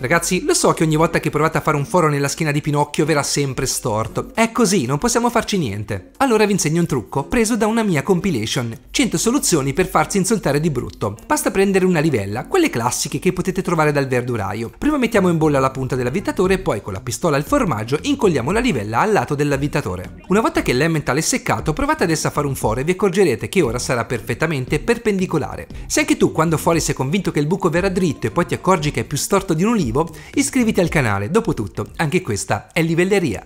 Ragazzi, lo so che ogni volta che provate a fare un foro nella schiena di Pinocchio verrà sempre storto. È così, non possiamo farci niente. Allora vi insegno un trucco, preso da una mia compilation. 100 soluzioni per farsi insultare di brutto. Basta prendere una livella, quelle classiche che potete trovare dal verduraio. Prima mettiamo in bolla la punta dell'avvitatore e poi con la pistola e il formaggio incolliamo la livella al lato dell'avvitatore. Una volta che l'emmental è seccato, provate adesso a fare un foro e vi accorgerete che ora sarà perfettamente perpendicolare. Se anche tu quando fuori sei convinto che il buco verrà dritto e poi ti accorgi che è più storto di un ulivo, motivo iscriviti al canale, dopo tutto anche questa è livelleria.